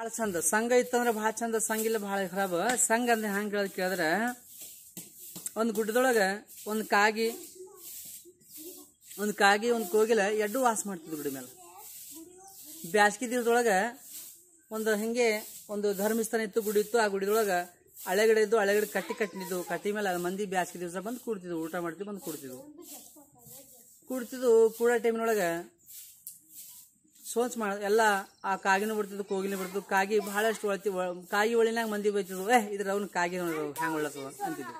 ಭಾಳ ಚಂದ ಸಂಘ ಇತ್ತಂದ್ರೆ ಭಾಳ ಚಂದ ಸಂಘ ಇಲ್ಲ ಭಾಳ ಖರಾಬ್ ಸಂಘ ಅಂದ್ರೆ ಹೆಂಗೆ ಕೇಳಿದ್ರೆ ಒಂದು ಗುಡ್ಡದೊಳಗೆ ಒಂದು ಕಾಗಿ ಒಂದು ಕಾಗಿ ಒಂದು ಕೋಗಿಲ ಎಡ್ಡು ವಾಸ ಮಾಡ್ತಿದ್ವು ಗುಡಿ ಮೇಲೆ ಬ್ಯಾಸ್ಗೆ ದಿವಸದೊಳಗೆ ಒಂದು ಹಿಂಗೆ ಒಂದು ಧರ್ಮಸ್ಥಾನ ಇತ್ತು ಗುಡಿ ಇತ್ತು ಆ ಗುಡಿದೊಳಗೆ ಹಳೆಗಡೆ ಇದ್ದು ಹಳೆಗಡೆ ಕಟ್ಟಿ ಕಟ್ಟಿದ್ದು ಕಟ್ಟಿ ಮೇಲೆ ಮಂದಿ ಬ್ಯಾಸ್ಗೆ ದಿವಸ ಬಂದು ಕೂಡ್ತಿದ್ವು ಊಟ ಮಾಡ್ತಿದ್ವಿ ಬಂದು ಕೂಡ್ತಿದ್ವು ಕೂಡ್ತಿದ್ವು ಕೂಡ ಟೈಮಿನೊಳಗೆ ಸೋಚ್ ಮಾಡ ಎಲ್ಲ ಆ ಕಾಗಿನ ಬಿಡ್ತದ ಕೋಗಿಲೆ ಬಿಡ್ತದ ಕಾಗಿ ಬಹಳಷ್ಟು ಒಳತಿ ಕಾಗಿ ಒಳಿನಾಗ ಮಂದಿ ಬೈತಿದ್ರು ಏ ಇದ್ರ ಅವ್ನು ಕಾಗಿ ನೋಡ್ರಿ ಹ್ಯಾಂಗ್ ಒಳ್ಳತ್ತದ ಅಂತಿದ್ರು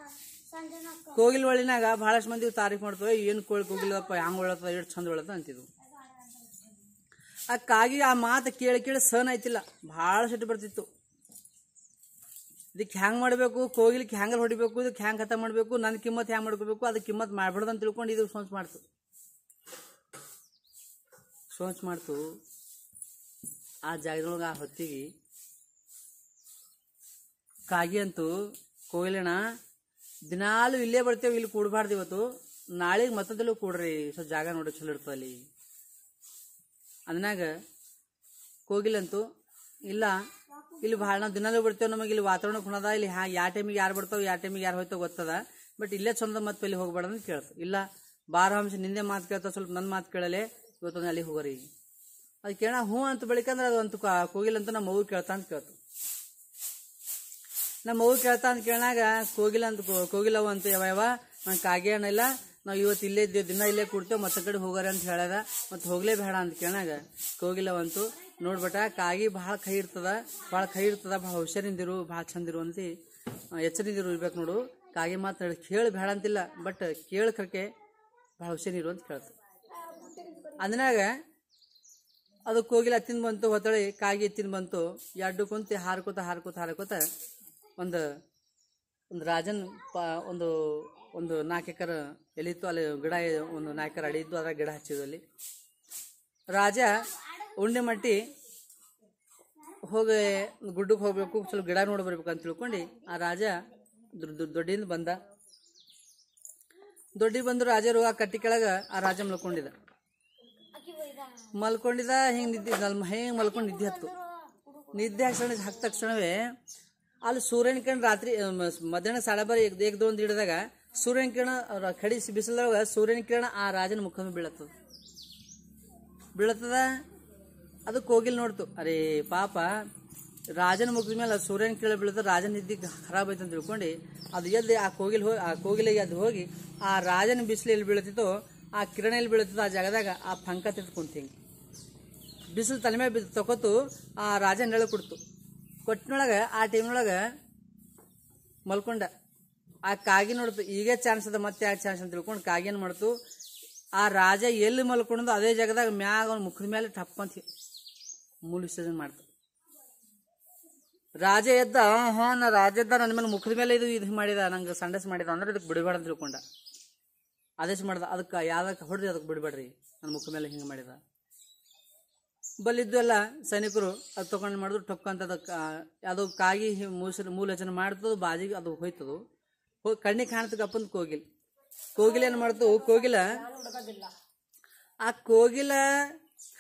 ಕೋಗಿಲ್ ಒಳಿನಾಗ ಬಹಳಷ್ಟು ಮಂದಿ ತಾರೀಫ್ ಮಾಡ್ತವೆ ಏನು ಕೋಳಿ ಕೋಗಿಲಪ್ಪ ಹ್ಯಾಂಗ್ ಒಳ್ಳತ್ತದ ಎಷ್ಟು ಚಂದ ಒಳ್ಳತ ಅಂತಿದ್ರು ಆ ಕಾಗಿ ಆ ಮಾತು ಕೇಳಿ ಕೇಳಿ ಸಹನ ಆಯ್ತಿಲ್ಲ ಭಾಳ ಸಿಟ್ಟು ಬರ್ತಿತ್ತು ಇದಕ್ಕೆ ಹ್ಯಾಂಗ್ ಮಾಡಬೇಕು ಕೋಗಿಲಿಕ್ಕೆ ಹ್ಯಾಂಗಲ್ಲಿ ಹೊಡಿಬೇಕು ಇದಕ್ಕೆ ಹ್ಯಾಂಗ್ ಕಥ ಮಾಡಬೇಕು ನನ್ನ ಕಿಮ್ಮತ್ ಹ್ಯಾಂಗ್ ಮಾಡ್ಕೋಬೇಕು ಅದಕ್ಕೆ ಕಿಮ್ಮತ್ ಮಾಡ್ಬಾರ್ದು ಅಂತ ತಿಳ್ಕೊಂಡು ಇದು ಮಾಡ್ತು ಸೋಚ್ ಮಾಡ್ತು ಆ ಜಾಗದೊಳಗೆ ಆ ಹೊತ್ತಿಗೆ ಕಾಗಿ ಅಂತೂ ಕೋಗಿಲೆಣ ದಿನಾಲು ಇಲ್ಲೇ ಬರ್ತೇವೆ ಇಲ್ಲಿ ಕೂಡಬಾರ್ದು ಇವತ್ತು ನಾಳೆಗೆ ಮತ್ತದಲ್ಲೂ ಕೂಡ್ರಿ ಸೊ ಜಾಗ ನೋಡಿ ಚಲೋ ಇರ್ತದೆ ಅಲ್ಲಿ ಅಂದನಾಗ ಕೋಗಿಲಂತೂ ಇಲ್ಲ ಇಲ್ಲಿ ಭಾಳ ನಾವು ದಿನದಲ್ಲೂ ಬರ್ತೇವೆ ನಮಗೆ ಇಲ್ಲಿ ವಾತಾವರಣ ಕುಣದ ಇಲ್ಲಿ ಹ್ಯಾ ಯಾವ ಟೈಮಿಗೆ ಯಾರು ಬರ್ತಾವೆ ಯಾವ ಟೈಮಿಗೆ ಯಾರು ಹೋಯ್ತೋ ಗೊತ್ತದ ಬಟ್ ಇಲ್ಲೇ ಚಂದ ಮತ್ತೆ ಇಲ್ಲಿ ಹೋಗ್ಬಾರ್ದು ಅಂತ ಕೇಳ್ತು ಇಲ್ಲ ಬಾರ ಹಂಶ ನಿಂದೆ ಮಾತು ಕೇಳ್ತಾವೆ ಸ್ವಲ್ಪ ನನ್ನ ಮಾತು ಕೇಳಲೆ ಇವತ್ತೊಂದು ಅಲ್ಲಿ ಹೋಗೋರಿ ಅದು ಕೇಳ ಹ್ಞೂ ಅಂತ ಬಳಿಕ ಅಂದ್ರೆ ಅದು ಅಂತೂ ಕೋಗಿಲ್ ಅಂತ ನಮ್ಮ ಮಗು ಕೇಳ್ತಾ ಅಂತ ಕೇಳ್ತು ನಮ್ಮ ಮಗು ಕೇಳ್ತಾ ಅಂತ ಕೇಳಾಗ ಕೋಗಿಲ್ ಅಂತ ಕೋಗಿಲವು ಅಂತ ಯಾವ ಯಾವ ನಂಗೆ ಕಾಗೆ ಏನಿಲ್ಲ ನಾವು ಇವತ್ತು ಇಲ್ಲೇ ಇದ್ದೇವೆ ದಿನ ಇಲ್ಲೇ ಕೊಡ್ತೇವೆ ಮತ್ತೆ ಕಡೆ ಹೋಗೋರಿ ಅಂತ ಹೇಳ್ಯಾರ ಮತ್ತೆ ಹೋಗ್ಲೇ ಬೇಡ ಅಂತ ಕೇಳಾಗ ಕೋಗಿಲವಂತೂ ನೋಡ್ಬಿಟ್ಟ ಕಾಗಿ ಭಾಳ ಕೈ ಇರ್ತದ ಭಾಳ ಕೈ ಇರ್ತದ ಭಾಳ ಹುಷಾರಿಂದಿರು ಭಾಳ ಚಂದಿರು ಅಂತ ಎಚ್ಚರಿಂದಿರು ಇರ್ಬೇಕು ನೋಡು ಕಾಗಿ ಹೇಳಿ ಕೇಳಿ ಬೇಡ ಅಂತಿಲ್ಲ ಬಟ್ ಕೇಳಕ್ಕೆ ಭಾಳ ಹುಷಾರಿರು ಅಂತ ಕೇಳ್ತು ಅದನಾಗ ಅದು ಕೋಗಿಲ ತಿಂದು ಬಂತು ಹೊತ್ತಳಿ ಕಾಗಿ ತಿಂದು ಬಂತು ಎಡ್ಡು ಕುಂತು ಹಾರ್ಕೋತ ಹಾರ್ಕೋತ ಹಾರ್ಕೋತ ಒಂದು ಒಂದು ರಾಜನ್ ಪ ಒಂದು ಒಂದು ನಾಲ್ಕು ಎಕರೆ ಎಲಿತ್ತು ಅಲ್ಲಿ ಗಿಡ ಒಂದು ನಾಲ್ಕು ಎಕರೆ ಇದ್ದು ಅದರ ಗಿಡ ಹಚ್ಚಿದ್ವು ಅಲ್ಲಿ ರಾಜ ಉಂಡೆ ಮಟ್ಟಿ ಹೋಗಿ ಗುಡ್ಡಕ್ಕೆ ಹೋಗ್ಬೇಕು ಸ್ವಲ್ಪ ಗಿಡ ನೋಡಿ ಬರ್ಬೇಕು ಅಂತ ತಿಳ್ಕೊಂಡು ಆ ರಾಜ ದೊಡ್ಡಿಂದ ಬಂದ ದೊಡ್ಡಿ ಬಂದು ರಾಜರು ಆ ಕಟ್ಟಿ ಕೆಳಗೆ ಆ ರಾಜ ಮಲ್ಕೊಂಡಿದ್ದ ಮಲ್ಕೊಂಡಿದ್ದ ಹಿಂಗೆ ನಿದ್ದೆ ಹೆಂಗೆ ಮಲ್ಕೊಂಡು ನಿದ್ದೆ ಹತ್ತು ನಿದ್ದೆ ಹಾಕ್ಸಣ ಹಾಕ್ ತಕ್ಷಣವೇ ಅಲ್ಲಿ ಸೂರ್ಯನ ಕಿರಣ ರಾತ್ರಿ ಮಧ್ಯಾಹ್ನ ಸಾಡಬಾರಿ ಬಾರಿ ಹಿಡಿದಾಗ ಸೂರ್ಯನ ಕಿರಣ ಕಡಿಸಿ ಬಿಸಿಲದಾಗ ಸೂರ್ಯನ ಕಿರಣ ಆ ರಾಜನ ಮುಖಮೇ ಬೀಳತ್ತದ ಬೀಳತ್ತದ ಅದು ಕೋಗಿಲ್ ನೋಡ್ತು ಅರೇ ಪಾಪ ರಾಜನ ಮುಖದ ಮೇಲೆ ಸೂರ್ಯನ ಕಿರಣ ಬೀಳತ್ತ ರಾಜನ ನಿದ್ದೆ ಖರಾಬ್ ಆಯ್ತು ಅಂತ ತಿಳ್ಕೊಂಡು ಅದು ಎದ್ದು ಆ ಕೋಗಿಲ್ ಹೋಗಿ ಆ ಕೋಗಿಲಿಗೆ ಅದು ಹೋಗಿ ಆ ರಾಜನ ಬಿಸಿಲು ಎಲ್ಲಿ ಬೀಳತ್ತಿತ್ತು ಆ ಕಿರಣ ಎಲ್ಲಿ ಬೀಳತ್ತಿತ್ತು ಆ ಜಾಗದಾಗ ಆ ಪಂಕ ತಿಳ್ಕೊಂತ ಬಿಸಿಲು ತಲೆ ಮೇಲೆ ಬಿದ್ದು ತಗೋತು ಆ ರಾಜ ನೆಳಗೆ ಕೊಡ್ತು ಕೊಟ್ಟಿನೊಳಗೆ ಆ ಟೈಮ್ನೊಳಗೆ ಮಲ್ಕೊಂಡ ಆ ಕಾಗಿ ನೋಡ್ತು ಈಗೇ ಚಾನ್ಸ್ ಅದ ಮತ್ತೆ ಯಾವ ಚಾನ್ಸ್ ಅಂತ ತಿಳ್ಕೊಂಡು ಕಾಗೇನು ಮಾಡ್ತು ಆ ರಾಜ ಎಲ್ಲಿ ಮಲ್ಕೊಂಡು ಅದೇ ಜಾಗದಾಗ ಮ್ಯಾಗ ಅವ್ನ ಮುಖದ ಮೇಲೆ ಟಪ್ಪಂತ ಅಂತ ಮೂಲ ಮಾಡ್ತು ರಾಜ ಎದ್ದ ಹಾ ನಾ ರಾಜ ಎದ್ದ ನನ್ನ ಮೇಲೆ ಮುಖದ ಮೇಲೆ ಇದು ಇದು ಮಾಡಿದ ನಂಗೆ ಸಂಡಸ್ ಮಾಡಿದ ಅಂದ್ರೆ ಇದಕ್ಕೆ ಬಿಡಬೇಡ ಅಂತ ತಿಳ್ಕೊಂಡ ಆದೇಶ ಮಾಡ್ದ ಅದಕ್ಕೆ ಯಾವ್ದಕ್ಕೆ ಹೊಡೆದು ಅದಕ್ಕೆ ಬಿಡಬೇಡ್ರಿ ನನ್ನ ಮುಖ ಮೇಲೆ ಹಿಂಗೆ ಮಾಡಿದ ಎಲ್ಲ ಸೈನಿಕರು ಅದು ತಗೊಂಡು ಮಾಡಿದ್ರು ಟೊಕ್ಕಂತ ಅಂತ ಅದು ಕಾಗಿ ಮೂಲ ಮೂಲಚನ ಮಾಡ್ತದ ಬಾಜಿಗೆ ಅದು ಹೋಯ್ತದು ಹೋಗಿ ಕಣ್ಣಿಗೆ ಕಾಣ್ತದೆ ಅಪ್ಪಂದು ಕೋಗಿಲ್ ಕೋಗಿಲ್ ಏನು ಮಾಡ್ತು ಕೋಗಿಲ ಆ ಕೋಗಿಲ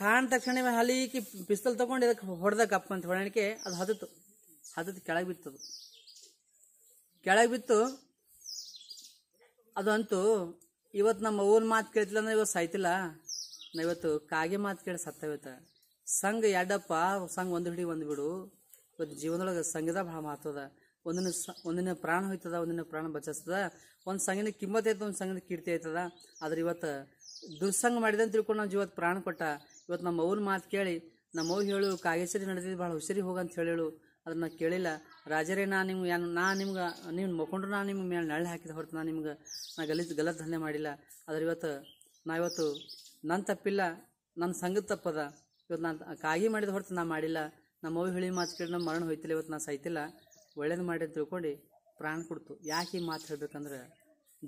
ಕಾಣ್ ತಕ್ಷಣ ಹಲೀಕಿ ಪಿಸ್ತಲ್ ತಗೊಂಡು ಇದಕ್ಕೆ ಹೊಡೆದಕ್ಕೆ ಅಪ್ಪಂತ ಅಂತ ಅದು ಹದತ್ತು ಹದತ್ತು ಕೆಳಗೆ ಬಿತ್ತದು ಕೆಳಗೆ ಬಿತ್ತು ಅದು ಇವತ್ತು ನಮ್ಮ ಅವ್ವನ ಮಾತು ಕೇಳ್ತಿಲ್ಲ ಅಂದ್ರೆ ಇವತ್ತು ಸಾಯ್ತಿಲ್ಲ ನಾ ಇವತ್ತು ಕಾಗೆ ಮಾತು ಕೇಳಿ ಸತ್ತವತ್ತ ಸಂಘ ಎಡಪ್ಪ ಸಂಘ ಒಂದು ಹಿಡಿ ಒಂದು ಬಿಡು ಇವತ್ತು ಜೀವನದೊಳಗೆ ಸಂಘದ ಭಾಳ ಮಹತ್ವದ ಒಂದಿನ ಸ ಒಂದಿನ ಪ್ರಾಣ ಹೋಯ್ತದ ಒಂದಿನ ಪ್ರಾಣ ಬಚಸ್ತದ ಒಂದು ಸಂಘನ ಕಿಮ್ಮತ್ ಆಯ್ತದ ಒಂದು ಸಂಘದ ಕೀರ್ತಿ ಆಯ್ತದ ಆದ್ರೆ ಇವತ್ತು ದುಸ್ಸಂಗ ಮಾಡಿದೆ ಅಂತ ತಿಳ್ಕೊಂಡು ನಾವು ಇವತ್ತು ಪ್ರಾಣ ಕೊಟ್ಟ ಇವತ್ತು ನಮ್ಮ ಅವ್ರ ಮಾತು ಕೇಳಿ ನಮ್ಮ ಅವ್ರು ಹೇಳು ಕಾಗೇಶ್ವರಿ ನಡೆದಿದ್ದು ಭಾಳ ಹುಷಾರಿ ಹೋಗಂತ ಹೇಳೇಳು ಅದನ್ನ ಕೇಳಿಲ್ಲ ರಾಜರೇ ನಾ ನಿಮ್ಗೆ ಏನು ನಾ ನಿಮ್ಗೆ ನೀವು ಮಕ್ಕೊಂಡ್ರು ನಾನು ನಿಮ್ಗೆ ಮೇಲೆ ನಳ್ಳಿ ಹಾಕಿದ ಹೊರತು ನಾನು ನಿಮ್ಗೆ ನಾ ಗಲೀಜು ಗಲತ್ ದಂಧೆ ಮಾಡಿಲ್ಲ ಆದ್ರೆ ಇವತ್ತು ನಾ ಇವತ್ತು ನನ್ನ ತಪ್ಪಿಲ್ಲ ನನ್ನ ಸಂಘದ ತಪ್ಪದ ಇವತ್ತು ನಾನು ಕಾಗಿ ಮಾಡಿದ ಹೊರತು ನಾ ಮಾಡಿಲ್ಲ ನಮ್ಮವ್ವ ಹೇಳಿ ಮಾತು ಕೇಳಿ ಮರಣ ಹೋಯ್ತಿಲ್ಲ ಇವತ್ತು ನಾ ಸಾಯ್ತಿಲ್ಲ ಒಳ್ಳೇದು ಮಾಡಿ ತಿಳ್ಕೊಂಡು ಪ್ರಾಣ ಕೊಡ್ತು ಯಾಕೆ ಈ ಮಾತು ಹೇಳ್ಬೇಕಂದ್ರೆ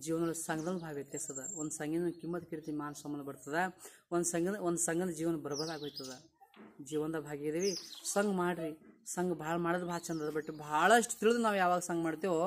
ಜೀವನದ ಸಂಘದ ಭಾಳ ವ್ಯತ್ಯಾಸದ ಒಂದು ಸಂಘದ ಕಿಮ್ಮತ್ ಕೀರ್ತಿ ಮಾನ ಸಂಬಂಧ ಒಂದು ಸಂಘದ ಒಂದು ಸಂಘದ ಜೀವನ ಬರಬಾರಾಗೋಯ್ತದ ಜೀವನದ ಭಾಗಿದ್ದೀವಿ ಸಂಘ ಮಾಡಿರಿ ಸಂಘ ಭಾಳ ಮಾಡೋದು ಭಾಳ ಚಂದ ಅದ ಬಟ್ ಭಾಳಷ್ಟು ತಿಳಿದು ನಾವು ಯಾವಾಗ ಸಂಘ ಮಾಡ್ತೇವೋ